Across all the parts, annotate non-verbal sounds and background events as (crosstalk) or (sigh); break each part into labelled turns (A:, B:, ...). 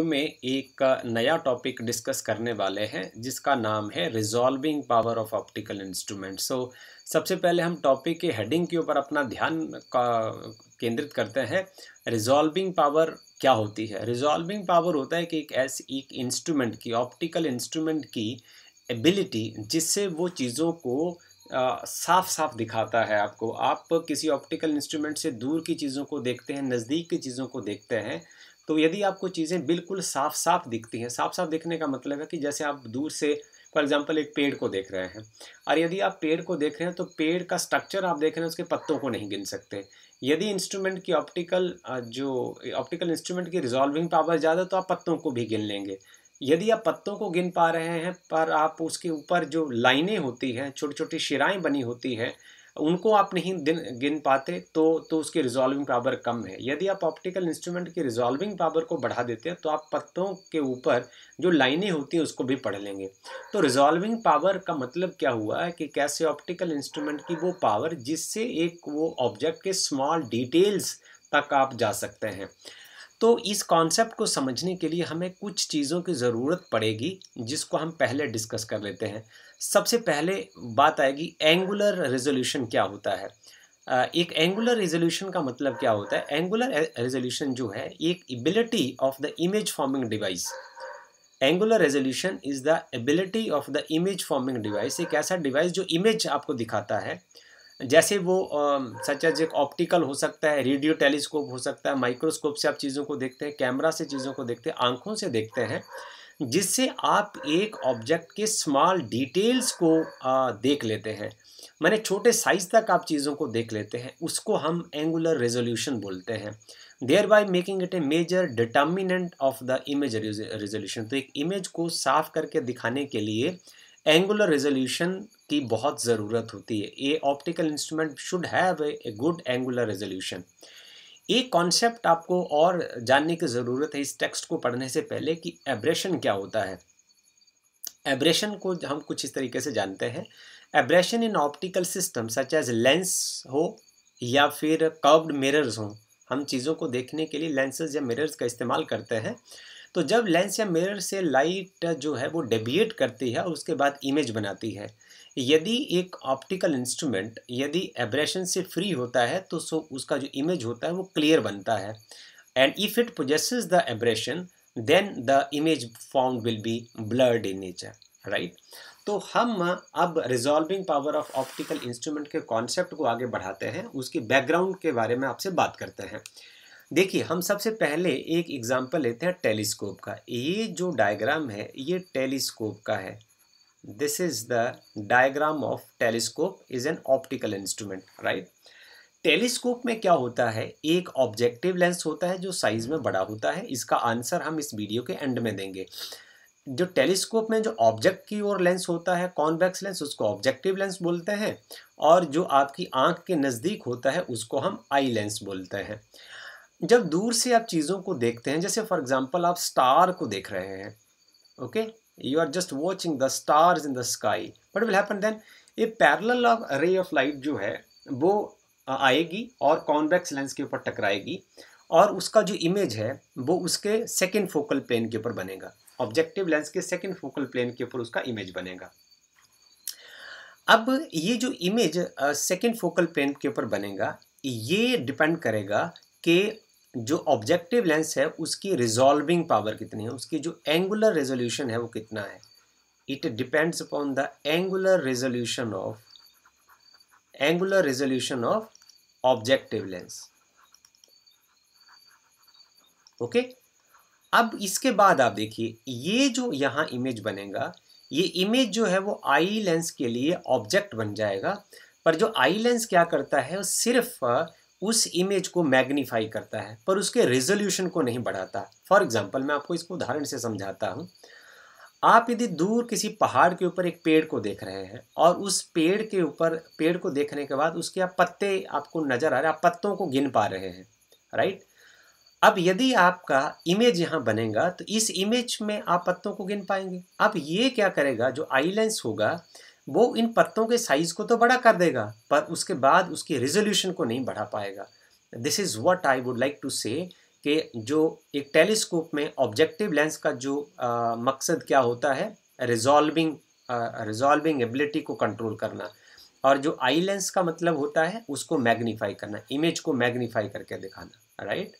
A: में एक नया टॉपिक डिस्कस करने वाले हैं जिसका नाम है resolving power of optical instrument so सबसे पहले हम टॉपिक के हेडिंग के ऊपर अपना ध्यान का केंद्रित करते हैं रिजॉल्विंग पावर क्या होती है रिजॉल्विंग पावर होता है कि एक ऐसी एक इंस्ट्रूमेंट की ऑप्टिकल इंस्ट्रूमेंट की एबिलिटी जिससे वो चीज़ों को आ, साफ साफ दिखाता है आपको आप किसी ऑप्टिकल इंस्ट्रूमेंट से दूर की चीज़ों को देखते हैं नज़दीक की चीज़ों को देखते हैं तो यदि आपको चीज़ें बिल्कुल साफ साफ दिखती हैं साफ साफ दिखने का मतलब है कि जैसे आप दूर से फॉर एग्जाम्पल एक पेड़ को देख रहे हैं और यदि आप पेड़ को देख रहे हैं तो पेड़ का स्ट्रक्चर आप देख रहे हैं उसके पत्तों को नहीं गिन सकते यदि इंस्ट्रूमेंट की ऑप्टिकल जो ऑप्टिकल इंस्ट्रूमेंट की रिजॉल्विंग पावर ज़्यादा तो आप पत्तों को भी गिन लेंगे यदि आप पत्तों को गिन पा रहे हैं पर आप उसके ऊपर जो लाइनें होती हैं छोटी छोटी शिराएँ बनी होती हैं उनको आप नहीं दिन गिन पाते तो तो उसकी रिजॉल्विंग पावर कम है यदि आप ऑप्टिकल इंस्ट्रूमेंट की रिजॉल्विंग पावर को बढ़ा देते हैं तो आप पत्तों के ऊपर जो लाइनें होती हैं उसको भी पढ़ लेंगे तो रिजॉल्विंग पावर का मतलब क्या हुआ है कि कैसे ऑप्टिकल इंस्ट्रूमेंट की वो पावर जिससे एक वो ऑब्जेक्ट के स्मॉल डिटेल्स तक आप जा सकते हैं तो इस कॉन्सेप्ट को समझने के लिए हमें कुछ चीज़ों की ज़रूरत पड़ेगी जिसको हम पहले डिस्कस कर लेते हैं सबसे पहले बात आएगी एंगुलर रेजोल्यूशन क्या होता है एक एंगुलर रेजोल्यूशन का मतलब क्या होता है एंगुलर रेजोल्यूशन जो है एक ability of the image forming device angular resolution is the ability of the image forming device एक ऐसा डिवाइस जो इमेज आपको दिखाता है जैसे वो सच एज एक ऑप्टिकल हो सकता है रेडियो टेलीस्कोप हो सकता है माइक्रोस्कोप से आप चीज़ों को देखते हैं कैमरा से चीज़ों को देखते हैं आंखों से देखते हैं जिससे आप एक ऑब्जेक्ट के स्मॉल डिटेल्स को आ, देख लेते हैं मैंने छोटे साइज तक आप चीज़ों को देख लेते हैं उसको हम एंगुलर रेजोल्यूशन बोलते हैं thereby making it a major determinant of the image resolution तो एक इमेज को साफ करके दिखाने के लिए एंगुलर रेजोल्यूशन की बहुत ज़रूरत होती है a optical instrument should have a good angular resolution एक कॉन्सेप्ट आपको और जानने की ज़रूरत है इस टेक्स्ट को पढ़ने से पहले कि एब्रेशन क्या होता है एब्रेशन को हम कुछ इस तरीके से जानते हैं aberration in optical system such as lens हो या फिर कर्व्ड मिरर्स हों हम चीज़ों को देखने के लिए लेंसेज या मिरर्स का इस्तेमाल करते हैं तो जब लेंस या मिरर से लाइट जो है वो डेबिएट करती है और उसके बाद इमेज बनाती है यदि एक ऑप्टिकल इंस्ट्रूमेंट यदि एब्रेशन से फ्री होता है तो सो उसका जो इमेज होता है वो क्लियर बनता है and if it possesses the aberration then the image found will be blurred in nature right तो हम अब resolving power of optical instrument के कॉन्सेप्ट को आगे बढ़ाते हैं उसके बैकग्राउंड के बारे में आपसे बात करते हैं देखिए हम सबसे पहले एक एग्जाम्पल लेते हैं टेलीस्कोप का ये जो डायग्राम है ये टेलीस्कोप का है this is the diagram of telescope is an optical instrument right telescope में क्या होता है एक ऑब्जेक्टिव लेंस होता है जो साइज में बड़ा होता है इसका आंसर हम इस वीडियो के एंड में देंगे जो टेलीस्कोप में जो ऑब्जेक्ट की ओर लेंस होता है कॉन्वेक्स लेंस उसको ऑब्जेक्टिव लेंस बोलते हैं और जो आपकी आंख के नज़दीक होता है उसको हम आई लेंस बोलते हैं जब दूर से आप चीज़ों को देखते हैं जैसे फॉर एग्ज़ाम्पल आप स्टार को देख रहे हैं okay you are just watching the stars in the sky what will happen then a parallel ray of light जो है वो आएगी और कॉन्वेक्स लेंस के ऊपर टकराएगी और उसका जो इमेज है वो उसके सेकेंड फोकल प्लेन के ऊपर बनेगा ऑब्जेक्टिव लेंस के सेकेंड फोकल प्लेन के ऊपर उसका इमेज बनेगा अब ये जो इमेज सेकेंड फोकल प्लेन के ऊपर बनेगा ये डिपेंड करेगा कि जो ऑब्जेक्टिव लेंस है उसकी रिजॉल्विंग पावर कितनी है उसकी जो एंगुलर रेजोल्यूशन है वो कितना है it depends upon the angular resolution of angular resolution of objective lens okay अब इसके बाद आप देखिए ये जो यहां इमेज बनेगा ये इमेज जो है वो आई लेंस के लिए ऑब्जेक्ट बन जाएगा पर जो आई लेंस क्या करता है वो सिर्फ उस इमेज को मैग्नीफाई करता है पर उसके रेजोल्यूशन को नहीं बढ़ाता फॉर एग्जाम्पल मैं आपको इसको उदाहरण से समझाता हूँ आप यदि दूर किसी पहाड़ के ऊपर एक पेड़ को देख रहे हैं और उस पेड़ के ऊपर पेड़ को देखने के बाद उसके आप पत्ते आपको नज़र आ रहे हैं आप पत्तों को गिन पा रहे हैं राइट अब यदि आपका इमेज यहाँ बनेगा तो इस इमेज में आप पत्तों को गिन पाएंगे अब ये क्या करेगा जो आई लेंस होगा वो इन पत्तों के साइज़ को तो बड़ा कर देगा पर उसके बाद उसकी रिजोल्यूशन को नहीं बढ़ा पाएगा this is what I would like to say कि जो एक टेलीस्कोप में ऑब्जेक्टिव लेंस का जो आ, मकसद क्या होता है रिजॉल्विंग रिजॉल्विंग एबिलिटी को कंट्रोल करना और जो आई लेंस का मतलब होता है उसको मैग्नीफाई करना इमेज को मैग्नीफाई करके दिखाना right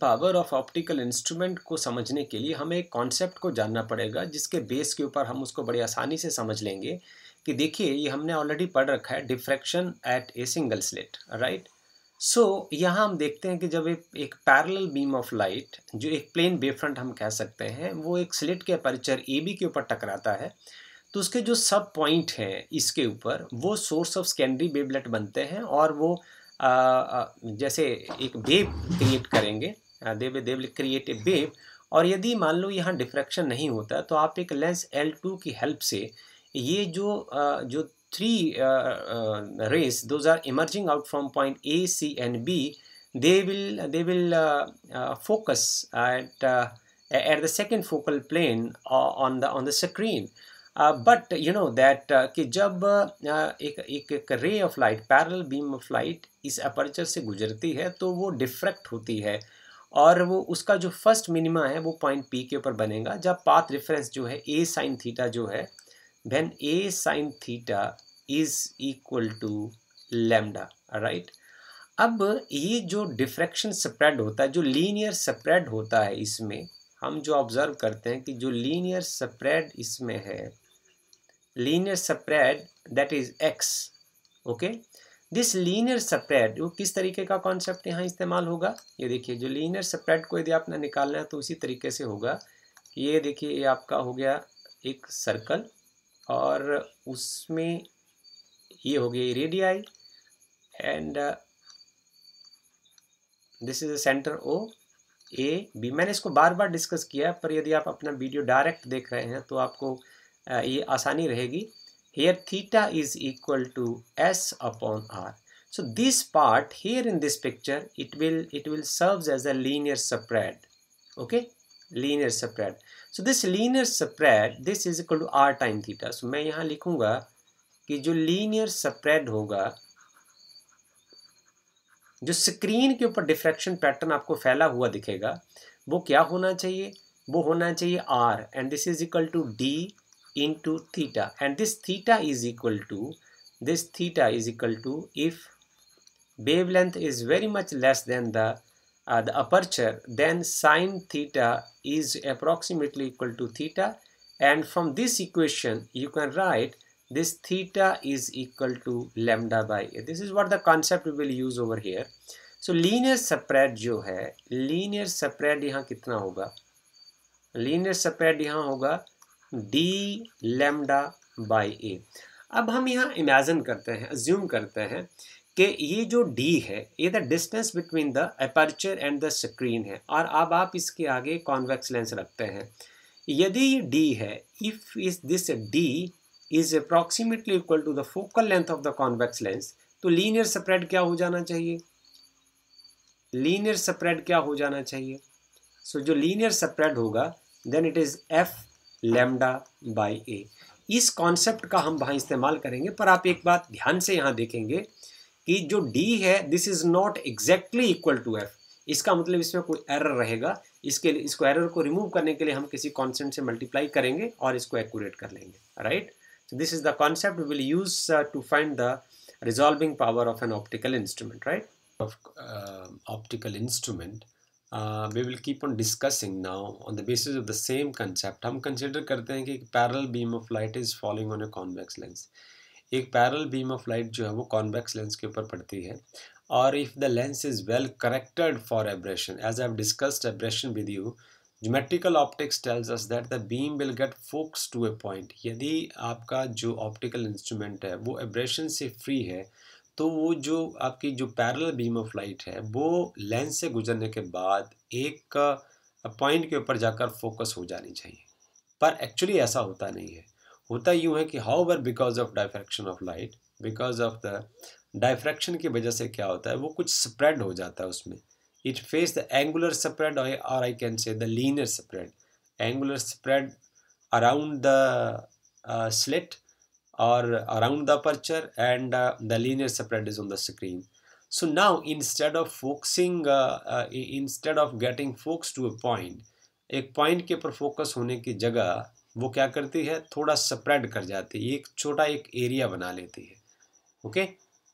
A: power of optical instrument को समझने के लिए हमें एक कॉन्सेप्ट को जानना पड़ेगा जिसके बेस के ऊपर हम उसको बड़ी आसानी से समझ लेंगे कि देखिए ये हमने ऑलरेडी पढ़ रखा है diffraction at a single slit right so यहाँ हम देखते हैं कि जब एक, एक पैरल बीम ऑफ लाइट जो एक प्लेन बेफ्रंट हम कह सकते हैं वो एक स्लिट के परिचर ए बी के ऊपर टकराता है तो उसके जो सब पॉइंट हैं इसके ऊपर वो सोर्स ऑफ सेकेंडरी बेबलेट बनते हैं और वो आ, आ, जैसे एक बेब क्रिएट करेंगे देव देव क्रिएट ए वेब और यदि मान लो यहाँ डिफ्रैक्शन नहीं होता तो आप एक लेंस एल टू की हेल्प से ये जो जो three rays those are emerging out from point A C and B they will they will focus at at the second focal plane on the on the screen but you know that कि जब एक एक ray of light parallel beam of light इस aperture से गुजरती है तो वो डिफ्रैक्ट होती है और वो उसका जो फर्स्ट मिनिमा है वो पॉइंट पी के ऊपर बनेगा जब पाथ रेफरेंस जो है ए साइन थीटा जो है then a sin theta is equal to lambda right अब ये जो डिफ्रैक्शन स्प्रेड होता है जो लीनियर स्प्रेड होता है इसमें हम जो ऑब्जर्व करते हैं कि जो लीनियर स्प्रेड इसमें है linear spread that is X okay this linear spread वो किस तरीके का कॉन्सेप्ट यहाँ इस्तेमाल होगा ये देखिए जो लीनियर स्प्रेड को यदि आपने निकालना है तो उसी तरीके से होगा कि ये देखिए ये आपका हो गया एक सर्कल और उसमें ये हो गया radii and this is a centre O A B मैंने इसको बार बार डिस्कस किया पर यदि आप अपना वीडियो डायरेक्ट देख रहे हैं तो आपको uh, ये आसानी रहेगी here theta is equal to S upon R so this part here in this picture it will it will serves as a linear spread okay linear spread so this linear spread this is equal to R time theta so मैं यहाँ लिखूंगा कि जो linear spread होगा जो screen के ऊपर diffraction pattern आपको फैला हुआ दिखेगा वो क्या होना चाहिए वो होना चाहिए R and this is equal to D into theta and this theta is equal to this theta is equal to if wavelength is very much less than the uh, the aperture then sine theta is approximately equal to theta and from this equation you can write this theta is equal to lambda by a. This is what the concept we will use over here. So linear spread jo hai linear spread yahan kitna hoga linear spread yahan hoga d lambda by a. ab hum yahan imagine karte हैं assume karte हैं कि ये जो D है ये the distance between the aperture and the screen है और अब आप इसके आगे कॉन्वेक्स लेंस रखते हैं यदि ये डी है if is this D is approximately equal to the focal length of the convex lens तो लीनियर स्प्रेड क्या हो जाना चाहिए लीनियर स्प्रेड क्या हो जाना चाहिए सो so, जो लीनियर स्प्रेड होगा then it is F lambda by A इस कॉन्सेप्ट का हम वहाँ इस्तेमाल करेंगे पर आप एक बात ध्यान से यहाँ देखेंगे कि जो डी है this is not exactly equal to F इसका मतलब इसमें कोई एरर रहेगा इसके लिए इसको एरर को रिमूव करने के लिए हम किसी कॉन्सेंट से मल्टीप्लाई करेंगे और इसको एक्यूरेट कर लेंगे right so this is the concept will use to find the resolving power of an optical instrument right of optical instrument we will keep on discussing now on the basis of the same concept हम consider करते हैं कि parallel beam of light is following on a convex lens एक parallel beam of light जो है वो convex lens के ऊपर पड़ती है और if the lens is well corrected for aberration as I discussed aberration with you geometrical optics tells us that the beam will get focus to a point यदि आपका जो ऑप्टिकल इंस्ट्रूमेंट है वो एब्रेशन से फ्री है तो वो जो आपकी जो पैरल बीम ऑफ लाइट है वो लेंस से गुजरने के बाद एक पॉइंट के ऊपर जाकर फोकस हो जानी चाहिए पर एक्चुअली ऐसा होता नहीं है होता यूँ है कि however because of diffraction of light because of the diffraction की वजह से क्या होता है वो कुछ स्प्रेड हो जाता है उसमें it face the angular spread और I can say the linear spread angular spread around the slit और around the aperture and the the spread is on the screen so now now instead of focusing uh, uh, instead of getting focused एक point के ऊपर focus होने की जगह वो क्या करती है थोड़ा स्प्रेड कर जाती है एक छोटा एक एरिया बना लेती है ओके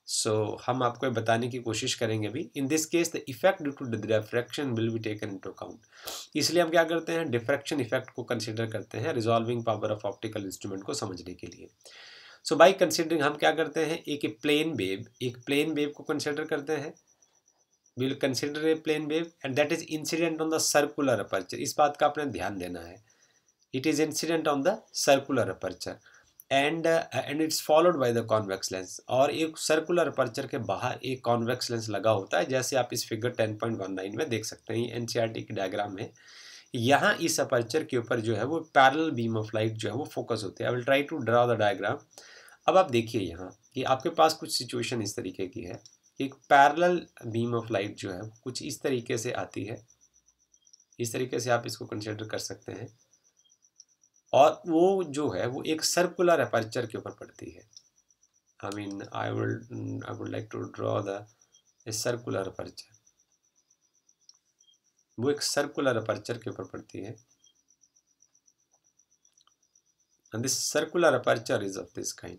A: सो so, हम आपको बताने की कोशिश करेंगे अभी in this case the effect due to diffraction will be taken to account इसलिए हम क्या करते हैं डिफ्रैक्शन इफेक्ट को कंसिडर करते हैं resolving power of optical instrument को समझने के लिए सो बाई कंसिडरिंग हम क्या करते हैं एक प्लेन वेब एक प्लेन वेब को कंसिडर करते हैं will consider a plane wave and that is incident on the circular aperture इस बात का आपने ध्यान देना है it is incident on the circular aperture and and it's followed by the convex lens और एक सर्कुलर अपर्चर के बाहर एक कॉन्वेक्स लेंस लगा होता है जैसे आप इस फिगर नाइन में देख सकते हैं एन सी आर टी के डायग्राम में यहाँ इस अपर्चर के ऊपर जो है वो पैरल बीम ऑफ लाइट जो है वो फोकस होते हैं I will try to draw the diagram अब आप देखिए यहाँ कि आपके पास कुछ सिचुएशन इस तरीके की है एक पैरल बीम ऑफ लाइट जो है कुछ इस तरीके से आती है इस तरीके से आप इसको कंसिडर कर सकते हैं और वो जो है वो एक सर्कुलर अपर्चर के ऊपर पड़ती है I mean I would I would like to draw the circular aperture वो एक सर्कुलर अपर्चर के ऊपर पड़ती है and this circular aperture is of this kind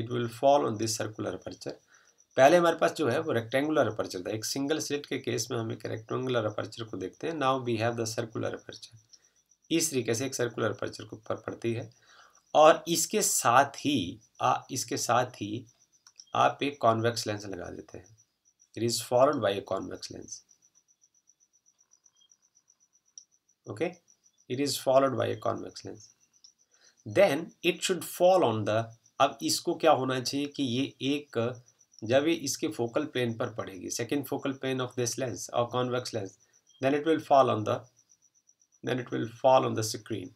A: it will fall on this circular aperture पहले हमारे पास जो है वो रेक्टेंगुलर अपर्चर था एक सिंगल स्लिट के केस में हम एक रेक्टेंगुलर अपर्चर को देखते हैं now we have the circular aperture इस तरीके से एक सर्कुलर अपर्चर के ऊपर पड़ती है और इसके साथ ही आ, इसके साथ ही आप एक कॉन्वेक्स लेंस लगा देते हैं it is followed by a convex lens okay it is followed by a convex lens then it should fall on the अब इसको क्या होना चाहिए कि ये एक जब ये इसके फोकल प्लेन पर पड़ेगी second focal plane of this lens और convex lens then it will fall on the then it will fall on the screen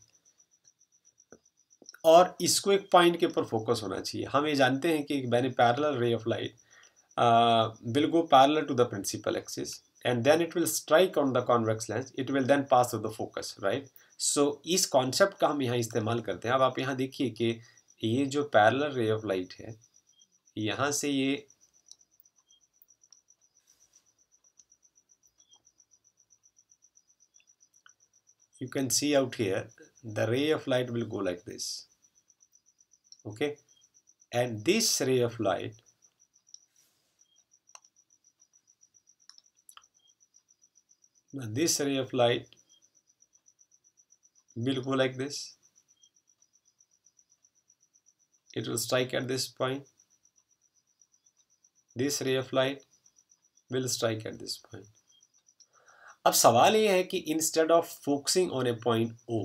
A: और इसको एक पॉइंट के ऊपर फोकस होना चाहिए हम ये जानते हैं कि मैंने parallel ray of light will go parallel to the principal axis and then it will strike on the convex lens it will then pass of the focus right so इस कॉन्सेप्ट का हम यहाँ इस्तेमाल करते हैं अब आप यहाँ देखिए कि ये जो पैरल रे ऑफ लाइट है यहाँ से ये you can see out here the ray of light will go like this okay and this ray of light this ray of light will go like this it will strike at this point this ray of light will strike at this point अब सवाल ये है कि instead of focusing on a point O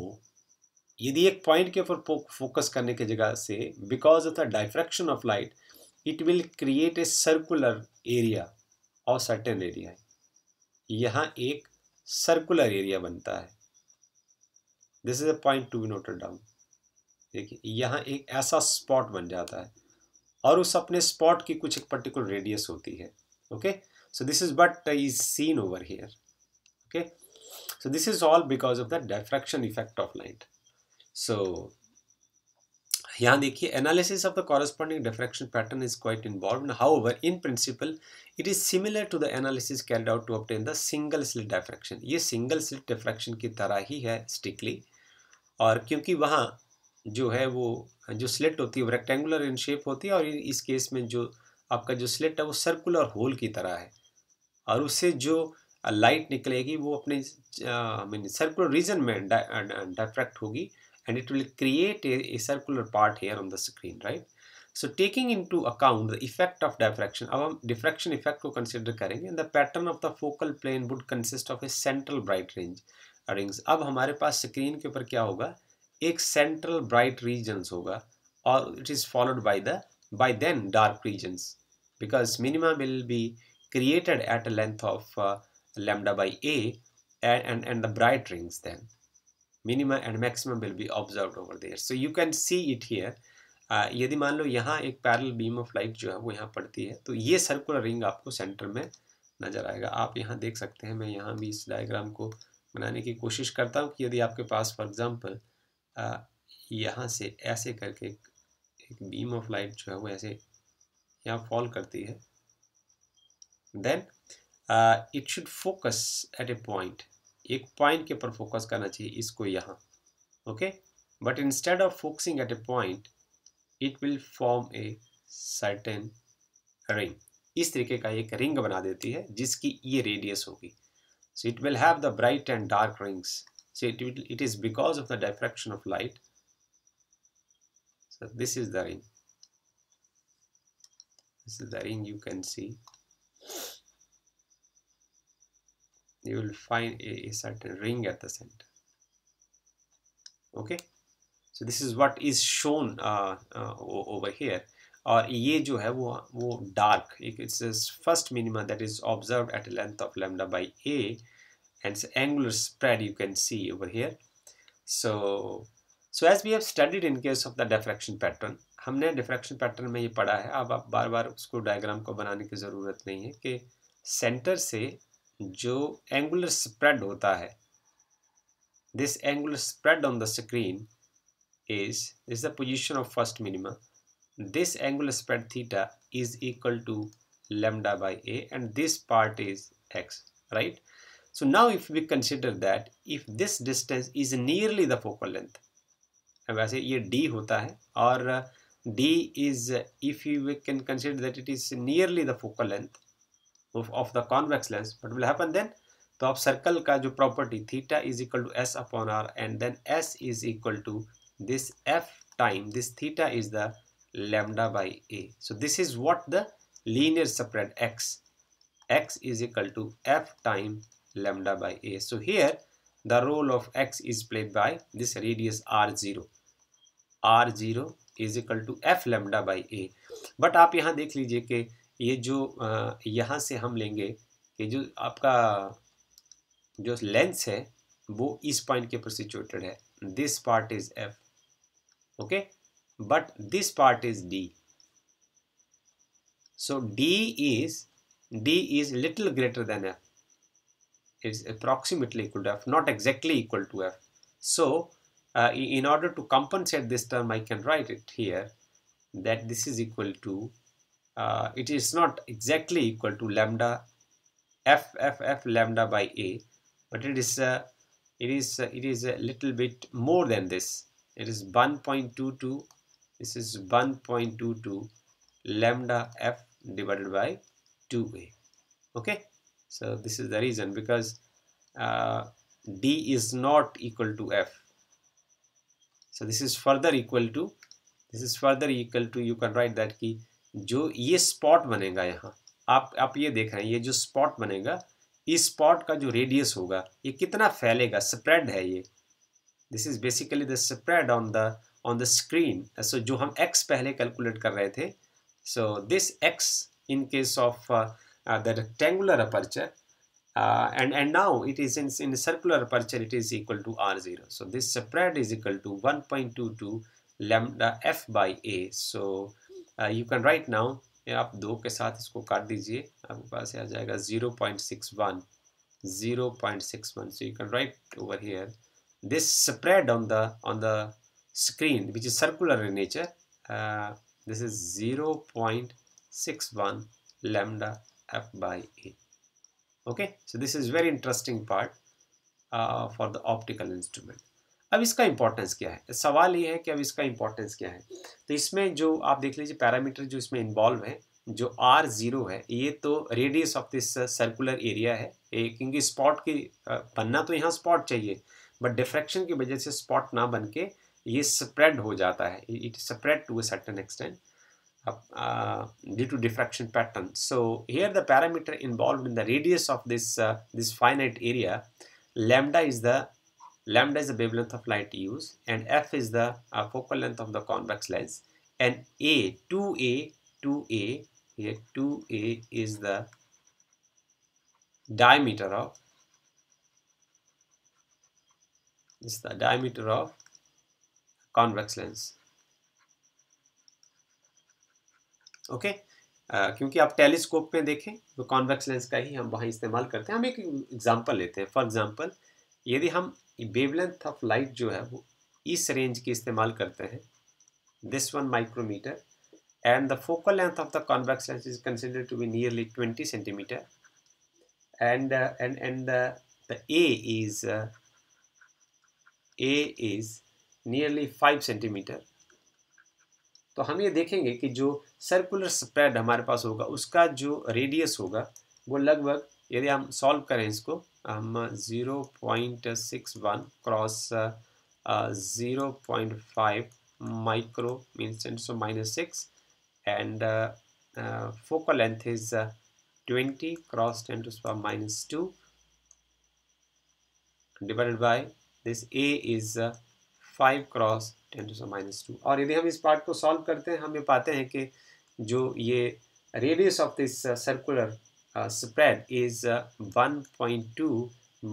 A: यदि एक point के ऊपर focus करने की जगह से because of the diffraction of light it will create a circular area और सर्टेन एरिया यहाँ एक सर्कुलर एरिया बनता है this is a point to be noted down देखिए यहाँ एक ऐसा स्पॉट बन जाता है और उस अपने स्पॉट की कुछ एक पर्टिकुलर रेडियस होती है okay so this is but is seen over here okay so this is all because of the diffraction effect of light so यहाँ देखिए analysis of the corresponding diffraction pattern is quite involve however in principle it is similar to the analysis carried out to optain the single slit diffraction ये single slit diffraction की तरह ही है स्टिकली और क्योंकि वहाँ जो है वो जो स्लिट होती है वो रेक्टेंगुलर इन शेप होती है और इस केस में जो आपका जो स्लिट है वो सर्कुलर होल की तरह है और उससे जो लाइट निकलेगी वो अपने मीन सर्कुलर रीजन में डायफ्रैक्ट होगी and it will create a circular part here on the screen right so taking into account the effect of diffraction अब हम डिफ्रैक्शन इफेक्ट को कंसिडर करेंगे the pattern of the focal plane would consist of a central bright range rings अब हमारे पास screen के ऊपर क्या होगा एक सेंट्रल ब्राइट रीजन्स होगा और it is followed by the by then dark regions because minimum will be created at a length of lambda by a and, and, and the bright rings then. Minima and maximum will be observed over there. So you can see it here. Uh, यदि मान लो यहाँ एक parallel beam of light जो है वो यहाँ पड़ती है तो ये सर्कुलर रिंग आपको सेंटर में नज़र आएगा आप यहाँ देख सकते हैं मैं यहाँ भी इस डायग्राम को बनाने की कोशिश करता हूँ कि यदि आपके पास फॉर एग्जांपल uh, यहाँ से ऐसे करके एक, एक बीम ऑफ लाइट जो है वो ऐसे यहाँ फॉल करती है then it should focus at a point एक पॉइंट के ऊपर फोकस करना चाहिए इसको यहाँ okay but instead of focusing at a point it will form a certain ring इस तरीके का एक रिंग बना देती है जिसकी ये रेडियस होगी so it will have the bright and dark rings so it will it is because of the diffraction of light so this is the ring this is the ring you can see you will find a, a certain ring at the center okay so this is what is shown uh, uh, over here और ये जो है वो वो dark its first minima that is observe at length of lambda by A and angular spread you can see over here so so as we have studied in case of the diffraction pattern हमने diffraction pattern में ये पढ़ा है अब आप बार बार उसको diagram को बनाने की ज़रूरत नहीं है कि सेंटर से जो एंगुलर स्प्रेड होता है this angular spread on the screen is this the position of first minimum this angular spread theta is equal to lambda by A and this part is X right so now if we consider that if this distance is nearly the focal length वैसे ये D होता है और D is if you can consider that it is nearly the focal length of the convex lens what will happen then तो आप circle का जो property theta is equal to S upon R and then S is equal to this F time this theta is the lambda by A so this is what the linear spread X X is equal to F time lambda by A so here the role of X is played by this radius R zero R zero is equal to F lambda by A but आप यहाँ देख लीजिए कि ये जो यहाँ से हम लेंगे ये जो आपका जो लेंस है वो इस पॉइंट के ऊपर सिचुएटेड है this part is F okay but this part is D so D is D is little greater than F is approximately equal to F not exactly equal to F so in order to compensate this term I can write it here that this is equal to uh, it is not exactly equal to lambda f f f lambda by a but it is uh, it is uh, it is a little bit more than this it is 1.22 this is 1.22 lambda f divided by 2a okay so this is the reason because uh, d is not equal to f so this is further equal to this is further equal to you can write that key जो ये spot बनेगा यहाँ आप आप ये देख रहे हैं ये जो स्पॉट बनेगा इस स्पॉट का जो रेडियस होगा ये कितना फैलेगा स्प्रेड है ये this is basically the spread on the on the screen so जो हम एक्स पहले कैलकुलेट कर रहे थे so this X in case of the rectangular aperture and and is in in circular aperture it is equal to R zero so this spread is equal to one point two two lambda F by A so Uh, you can write now. आप दो के साथ इसको काट दीजिए आपके पास आ this spread on the on the screen which is circular in nature uh, this is 0.61 lambda f by a okay so this is very interesting part uh, for the optical instrument अब इसका importance क्या है तो सवाल ये है कि अब इसका इंपॉर्टेंस क्या है तो इसमें जो आप देख लीजिए पैरामीटर जो इसमें इन्वॉल्व है जो आर जीरो है ये तो radius of this circular area है क्योंकि स्पॉट की uh, बनना तो यहाँ स्पॉट चाहिए बट डिफ्रैक्शन की वजह से स्पॉट ना बन के ये स्प्रेड हो जाता है it spread to a certain extent due to diffraction pattern so here the parameter involve in the radius of this this finite area area is the lambda is the wavelength of light used and f is the uh, focal length of the convex lens and a 2a 2a here 2a is the diameter of this is the diameter of convex lens okay okay? uh, क्योंकि आप telescope में देखें तो convex lens का ही हम वहाँ इस्तेमाल करते हैं हम एक एग्जांपल लेते हैं फॉर एग्जांपल यदि हम कि वेवलेंथ ऑफ लाइट जो है वो इस रेंज के इस्तेमाल करते हैं this one micrometre and the focal length of the convex lens is consider to be nearly twenty centimetre and and and A is A is nearly five centimetre तो हम ये देखेंगे कि जो सर्कुलर स्प्रेड हमारे पास होगा उसका जो रेडियस होगा वो लगभग यदि हम सॉल्व करें इसको हम 0.61 cross 0.5 micro mean so minus six and focal length is 20 cross ten to so minus two divided by this A is 5 cross ten to so minus two और यदि हम इस पार्ट को सॉल्व करते हैं हम ये पाते हैं कि जो ये radius of this circular spread is 1.2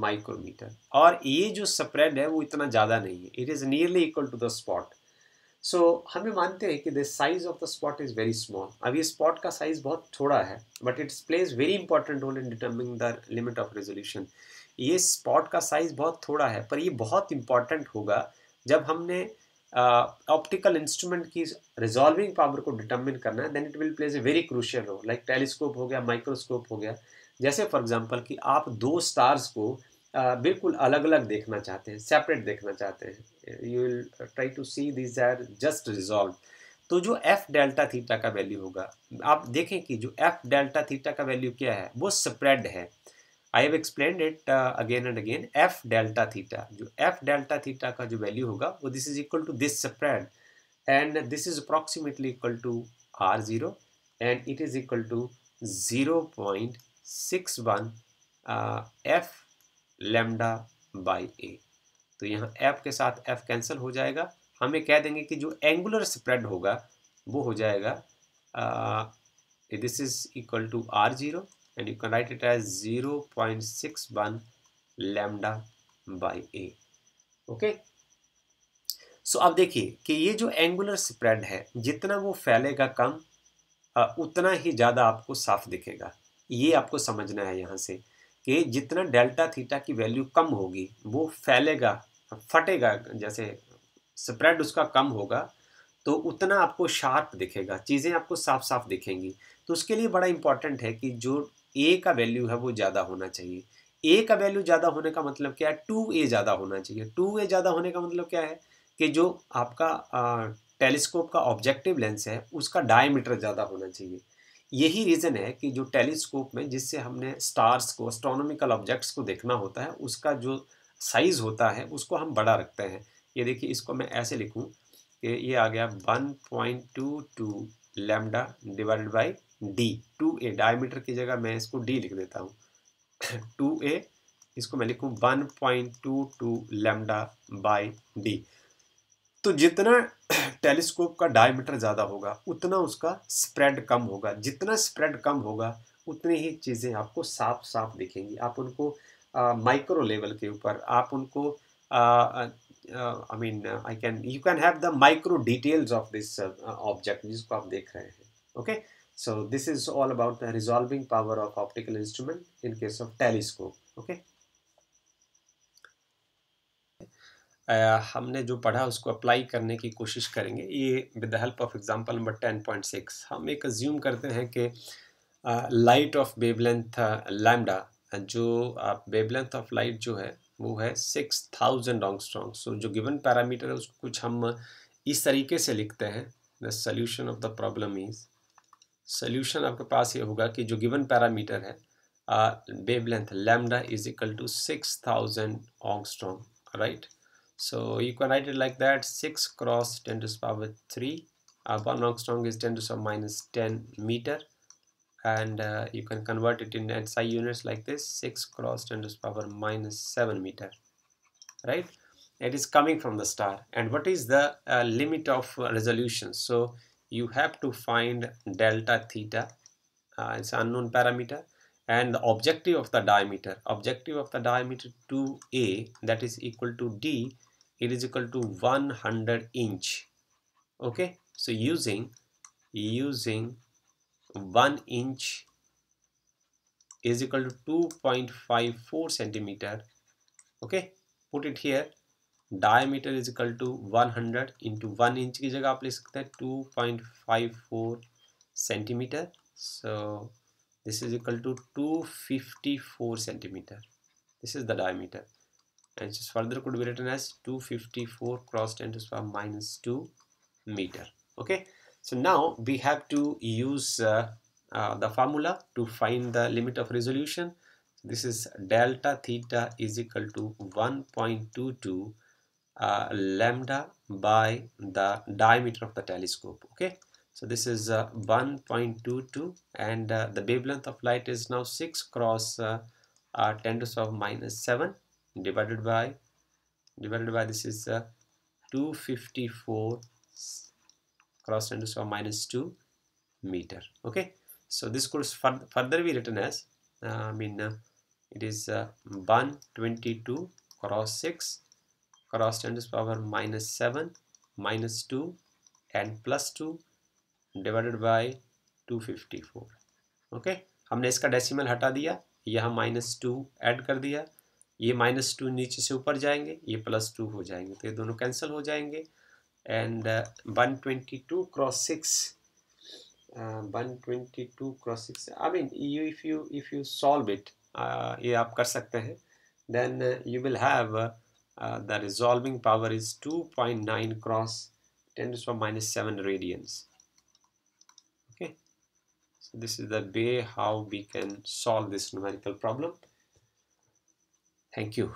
A: micrometre और ये जो स्प्रेड है वो इतना ज़्यादा नहीं है it is nearly equal to the spot so हमें मानते हैं कि the size of the spot is very small अब ये स्पॉट का साइज बहुत थोड़ा है but it's plays very important role in determining the limit of resolution ये स्पॉट का साइज बहुत थोड़ा है पर ये बहुत इंपॉर्टेंट होगा जब हमने ऑप्टिकल uh, इंस्ट्रूमेंट की रिजॉल्विंग पावर को डिटर्मिन करना है then it will plays a very crucial role like telescope हो गया माइक्रोस्कोप हो गया जैसे फॉर एग्जांपल कि आप दो स्टार्स को uh, बिल्कुल अलग अलग देखना चाहते हैं सेपरेट देखना चाहते हैं you will try to see this R just resolve तो जो एफ डेल्टा थीटा का वैल्यू होगा आप देखें कि जो एफ डेल्टा थीटा का वैल्यू क्या है वो स्प्रेड है I have explain it again and again F delta theta जो एफ डेल्टा थीटा का जो वैल्यू होगा वो this is equal to this spread and this is approximately equal to R zero and it is equal to zero point six one F lambda by A तो यहाँ F के साथ F cancel हो जाएगा हमें कह देंगे कि जो एंगुलर स्प्रेड होगा वो हो जाएगा this is equal to R zero and you can write it as 0.61 lambda by a okay? so, अब देखिए कि ये जो एंगुलर स्प्रेड है जितना वो फैलेगा कम उतना ही ज़्यादा आपको साफ दिखेगा ये आपको समझना है यहाँ से कि जितना डेल्टा थीटा की वैल्यू कम होगी वो फैलेगा फटेगा जैसे स्प्रेड उसका कम होगा तो उतना आपको शार्प दिखेगा चीज़ें आपको साफ साफ दिखेंगी तो उसके लिए बड़ा इंपॉर्टेंट है कि जो ए का वैल्यू है वो ज़्यादा होना चाहिए ए का वैल्यू ज़्यादा होने का मतलब क्या है टू ए ज़्यादा होना चाहिए टू ए ज़्यादा होने का मतलब क्या है कि जो आपका टेलीस्कोप का ऑब्जेक्टिव लेंस है उसका डायमीटर ज़्यादा होना चाहिए यही रीज़न है कि जो टेलीस्कोप में जिससे हमने स्टार्स को एस्ट्रोनॉमिकल ऑब्जेक्ट्स को देखना होता है उसका जो साइज़ होता है उसको हम बड़ा रखते हैं ये देखिए इसको मैं ऐसे लिखूँ कि ये आ गया one point two two lambda divide by D two A diameter की जगह मैं इसको डी लिख देता हूँ टू (coughs) ए इसको मैं लिखूँ one point two two lambda by D तो जितना टेलीस्कोप (coughs) का डायमीटर ज़्यादा होगा उतना उसका स्प्रेड कम होगा जितना स्प्रेड कम होगा उतनी ही चीज़ें आपको साफ साफ दिखेंगी आप उनको माइक्रो लेवल के ऊपर आप उनको I mean I can you can have the micro details of this object जिसको आप देख रहे हैं okay okay? So this is all about the resolving power of optical instrument in case of telescope. Okay. Uh, हमने जो पढ़ा उसको apply करने की कोशिश करेंगे ये with the help of example number 10.6 हम एक ज्यूम करते हैं कि लाइट ऑफ वेवलेंथ लैम्डा जो वेवलेंथ ऑफ लाइट जो है वो है सिक्स थाउजेंड स्ट्रॉन्ग सो जो गिवन पैरामीटर है उसको कुछ हम इस तरीके से लिखते हैं the solution of the problem is Solution: आपके पास ये होगा कि जो given parameter है wavelength lambda is equal to six right? so you can write it like that 6 cross 10 to the power 3 uh, 1 angstrom is 10 to the minus power 10 meter and uh, you can convert it in SI units like this 6 cross 10 to the power minus 7 meter right it is coming from the star and what is the uh, limit of resolution so you have to find delta theta uh, it's unknown parameter and the objective of the diameter objective of the diameter 2a that is equal to d it is equal to 100 inch okay so using using 1 inch is equal to 2.54 centimeter okay put it here Diameter is equal to 100 into one inch. Inch की जगह आप ले सकते हैं two point five four this is equal to 254 centimeter this is the diameter and just further could be written as 254 cross 10 to the power minus 2 meter okay so now we have to use uh, uh, the formula to find the limit of resolution this is delta theta is equal to 1.22 uh, lambda by the diameter of the telescope okay so this is uh, 1.22 and uh, the wavelength of light is now 6 cross uh, uh, 10 to the power minus 7 divided by divided by this is uh, 254 cross 10 to the power minus 2 meter okay so this could further, further be written as I mean it is 122 cross 6 cross ten to power minus seven minus two and plus two divided by two fifty four okay हमने इसका decimal हटा दिया यहाँ minus two add कर दिया ये minus two नीचे से ऊपर जाएंगे ये प्लस टू हो जाएंगे तो ये दोनों कैंसिल हो जाएंगे and one twenty two cross six one twenty two cross six I mean you if you if you solve it ये आप कर सकते हैं then you will have Uh, the resolving power is 2.9 cross 10 to the power minus 7 radians okay so this is the way how we can solve this numerical problem thank you